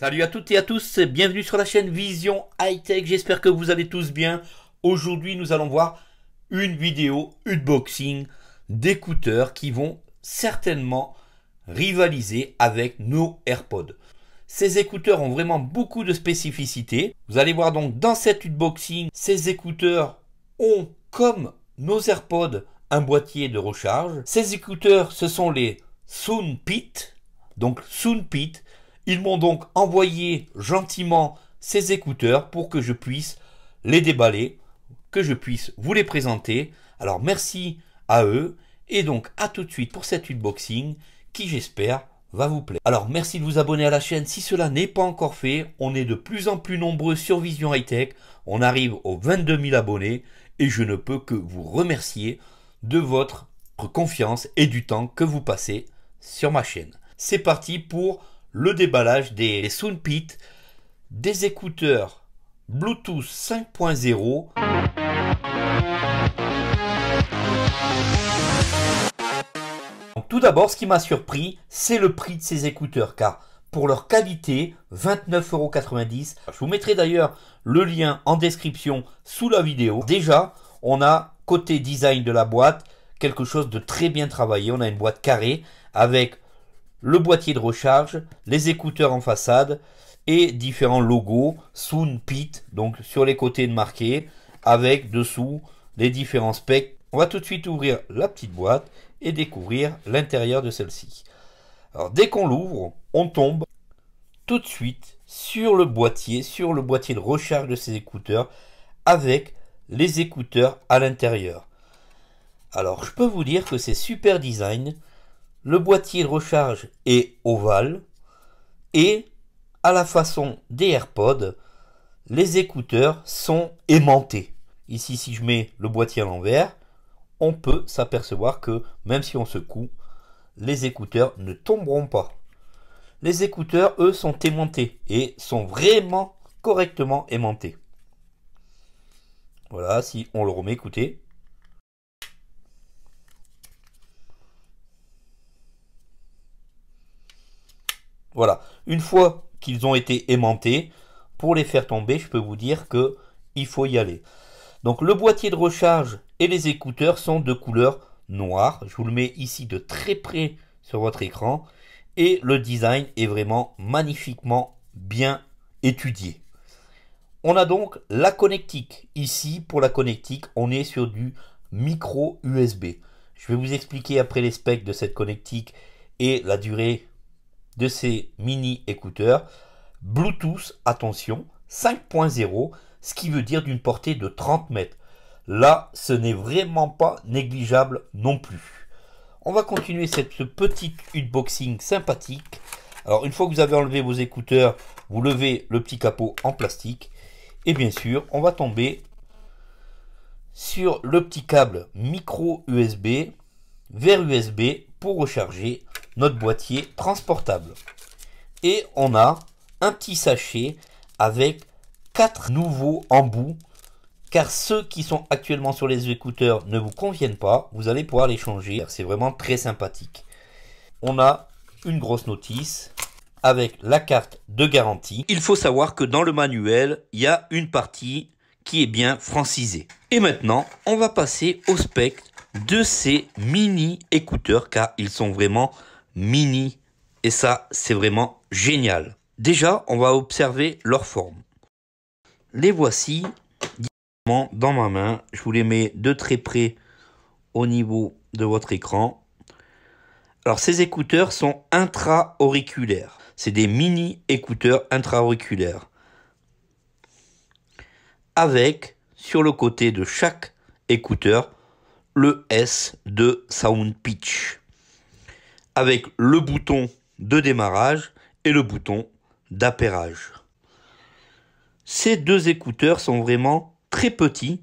Salut à toutes et à tous, bienvenue sur la chaîne Vision High Tech, j'espère que vous allez tous bien. Aujourd'hui nous allons voir une vidéo unboxing d'écouteurs qui vont certainement rivaliser avec nos AirPods. Ces écouteurs ont vraiment beaucoup de spécificités. Vous allez voir donc dans cet unboxing, ces écouteurs ont comme nos AirPods un boîtier de recharge. Ces écouteurs, ce sont les Soundpit. Donc Soundpit, ils m'ont donc envoyé gentiment ces écouteurs pour que je puisse les déballer, que je puisse vous les présenter. Alors merci à eux et donc à tout de suite pour cet unboxing qui j'espère va vous plaire. Alors merci de vous abonner à la chaîne si cela n'est pas encore fait. On est de plus en plus nombreux sur Vision High Tech. On arrive aux 22 000 abonnés et je ne peux que vous remercier de votre confiance et du temps que vous passez sur ma chaîne. C'est parti pour le déballage des Soundpit, des écouteurs Bluetooth 5.0. Tout d'abord, ce qui m'a surpris, c'est le prix de ces écouteurs, car pour leur qualité, 29,90€. Je vous mettrai d'ailleurs le lien en description sous la vidéo. Déjà, on a côté design de la boîte, quelque chose de très bien travaillé. On a une boîte carrée avec le boîtier de recharge, les écouteurs en façade et différents logos Soon Pit, donc sur les côtés de marqué, avec dessous les différents specs. On va tout de suite ouvrir la petite boîte et découvrir l'intérieur de celle-ci. Alors dès qu'on l'ouvre, on tombe tout de suite sur le boîtier, sur le boîtier de recharge de ces écouteurs avec les écouteurs à l'intérieur. Alors je peux vous dire que c'est super design, le boîtier de recharge est ovale et à la façon des AirPods, les écouteurs sont aimantés. Ici, si je mets le boîtier à l'envers, on peut s'apercevoir que même si on secoue, les écouteurs ne tomberont pas. Les écouteurs, eux, sont aimantés et sont vraiment correctement aimantés. Voilà, si on le remet, écoutez. Une fois qu'ils ont été aimantés, pour les faire tomber, je peux vous dire que il faut y aller. Donc le boîtier de recharge et les écouteurs sont de couleur noire. Je vous le mets ici de très près sur votre écran. Et le design est vraiment magnifiquement bien étudié. On a donc la connectique. Ici, pour la connectique, on est sur du micro USB. Je vais vous expliquer après les specs de cette connectique et la durée de ces mini écouteurs Bluetooth, attention, 5.0, ce qui veut dire d'une portée de 30 mètres. Là, ce n'est vraiment pas négligeable non plus. On va continuer cette petite unboxing sympathique. Alors, une fois que vous avez enlevé vos écouteurs, vous levez le petit capot en plastique. Et bien sûr, on va tomber sur le petit câble micro USB vers USB pour recharger notre boîtier transportable. Et on a un petit sachet avec quatre nouveaux embouts car ceux qui sont actuellement sur les écouteurs ne vous conviennent pas, vous allez pouvoir les changer. C'est vraiment très sympathique. On a une grosse notice avec la carte de garantie. Il faut savoir que dans le manuel, il y a une partie qui est bien francisée. Et maintenant, on va passer au spectre de ces mini écouteurs car ils sont vraiment mini. Et ça, c'est vraiment génial. Déjà, on va observer leur forme. Les voici directement dans ma main. Je vous les mets de très près au niveau de votre écran. Alors, ces écouteurs sont intra-auriculaires. C'est des mini-écouteurs intra-auriculaires. Avec, sur le côté de chaque écouteur, le S de Sound Pitch avec le bouton de démarrage et le bouton d'appairage. Ces deux écouteurs sont vraiment très petits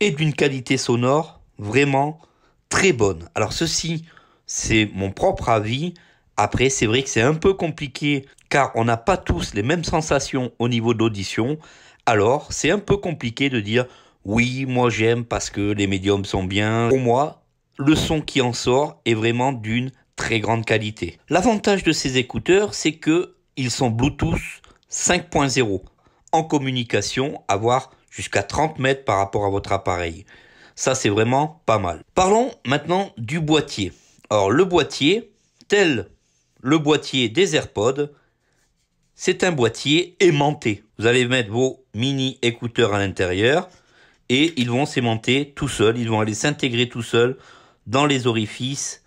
et d'une qualité sonore vraiment très bonne. Alors ceci, c'est mon propre avis. Après, c'est vrai que c'est un peu compliqué car on n'a pas tous les mêmes sensations au niveau d'audition. Alors, c'est un peu compliqué de dire oui, moi j'aime parce que les médiums sont bien. Pour moi, le son qui en sort est vraiment d'une très grande qualité. L'avantage de ces écouteurs, c'est que ils sont Bluetooth 5.0 en communication, avoir jusqu'à 30 mètres par rapport à votre appareil. Ça, c'est vraiment pas mal. Parlons maintenant du boîtier. Or, le boîtier, tel le boîtier des AirPods, c'est un boîtier aimanté. Vous allez mettre vos mini écouteurs à l'intérieur et ils vont s'aimanter tout seuls. Ils vont aller s'intégrer tout seuls dans les orifices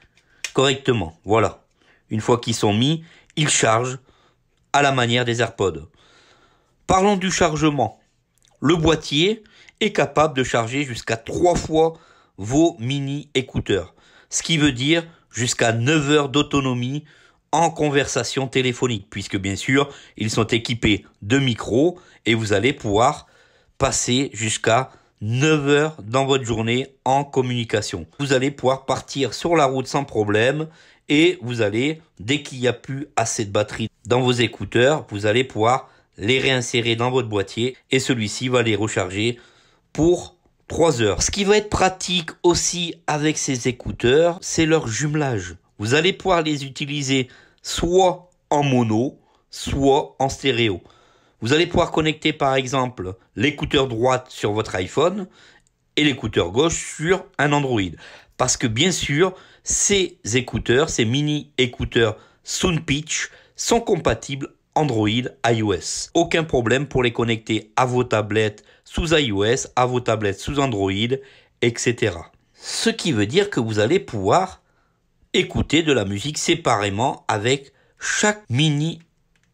correctement. Voilà. Une fois qu'ils sont mis, ils chargent à la manière des AirPods. Parlons du chargement. Le boîtier est capable de charger jusqu'à 3 fois vos mini écouteurs, ce qui veut dire jusqu'à 9 heures d'autonomie en conversation téléphonique, puisque bien sûr, ils sont équipés de micros et vous allez pouvoir passer jusqu'à 9 heures dans votre journée en communication. Vous allez pouvoir partir sur la route sans problème et vous allez, dès qu'il n'y a plus assez de batterie dans vos écouteurs, vous allez pouvoir les réinsérer dans votre boîtier et celui-ci va les recharger pour 3 heures. Ce qui va être pratique aussi avec ces écouteurs, c'est leur jumelage. Vous allez pouvoir les utiliser soit en mono, soit en stéréo. Vous allez pouvoir connecter par exemple l'écouteur droite sur votre iPhone et l'écouteur gauche sur un Android. Parce que bien sûr, ces écouteurs, ces mini écouteurs Soundpitch sont compatibles Android, iOS. Aucun problème pour les connecter à vos tablettes sous iOS, à vos tablettes sous Android, etc. Ce qui veut dire que vous allez pouvoir écouter de la musique séparément avec chaque mini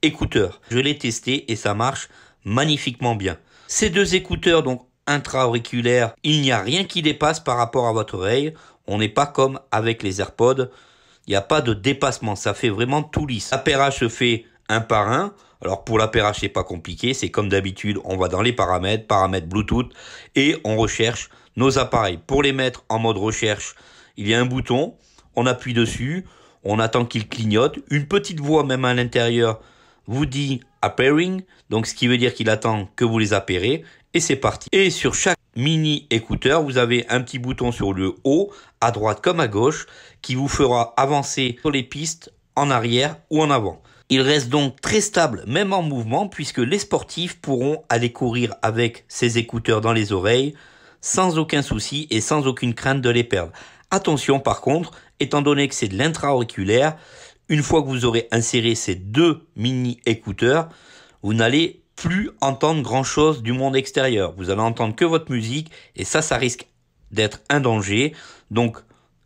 écouteurs. Je l'ai testé et ça marche magnifiquement bien. Ces deux écouteurs, donc intra-auriculaires, il n'y a rien qui dépasse par rapport à votre oreille. On n'est pas comme avec les AirPods. Il n'y a pas de dépassement. Ça fait vraiment tout lisse. L'appairage se fait un par un. Alors pour l'appairage, c'est pas compliqué. C'est comme d'habitude, on va dans les paramètres, paramètres Bluetooth, et on recherche nos appareils. Pour les mettre en mode recherche, il y a un bouton. On appuie dessus. On attend qu'il clignote. Une petite voix même à l'intérieur vous dit appairing, donc ce qui veut dire qu'il attend que vous les appairez, et c'est parti. Et sur chaque mini écouteur, vous avez un petit bouton sur le haut, à droite comme à gauche, qui vous fera avancer sur les pistes, en arrière ou en avant. Il reste donc très stable, même en mouvement, puisque les sportifs pourront aller courir avec ces écouteurs dans les oreilles, sans aucun souci et sans aucune crainte de les perdre. Attention par contre, étant donné que c'est de l'intra-auriculaire, une fois que vous aurez inséré ces deux mini écouteurs, vous n'allez plus entendre grand chose du monde extérieur. Vous allez entendre que votre musique et ça, ça risque d'être un danger. Donc,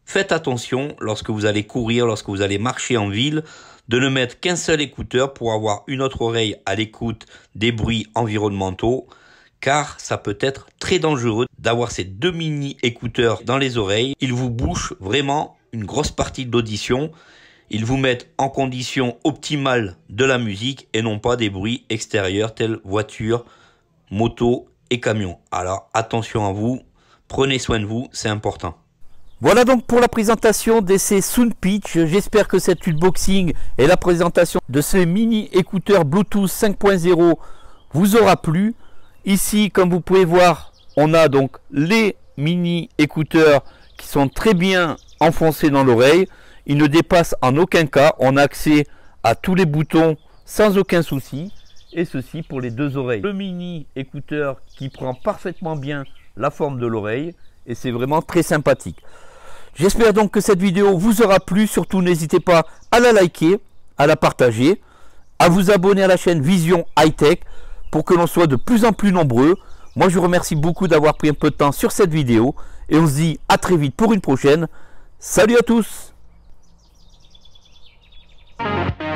faites attention lorsque vous allez courir, lorsque vous allez marcher en ville, de ne mettre qu'un seul écouteur pour avoir une autre oreille à l'écoute des bruits environnementaux, car ça peut être très dangereux d'avoir ces deux mini écouteurs dans les oreilles. Ils vous bouchent vraiment une grosse partie de l'audition ils vous mettent en condition optimale de la musique et non pas des bruits extérieurs tels voiture, moto et camion. Alors attention à vous, prenez soin de vous, c'est important. Voilà donc pour la présentation de ces Pitch. J'espère que cet unboxing et la présentation de ce mini écouteur Bluetooth 5.0 vous aura plu. Ici, comme vous pouvez voir, on a donc les mini écouteurs qui sont très bien enfoncés dans l'oreille. Il ne dépasse en aucun cas. On a accès à tous les boutons sans aucun souci. Et ceci pour les deux oreilles. Le mini écouteur qui prend parfaitement bien la forme de l'oreille. Et c'est vraiment très sympathique. J'espère donc que cette vidéo vous aura plu. Surtout n'hésitez pas à la liker, à la partager, à vous abonner à la chaîne Vision High Tech pour que l'on soit de plus en plus nombreux. Moi je vous remercie beaucoup d'avoir pris un peu de temps sur cette vidéo et on se dit à très vite pour une prochaine. Salut à tous Thank you.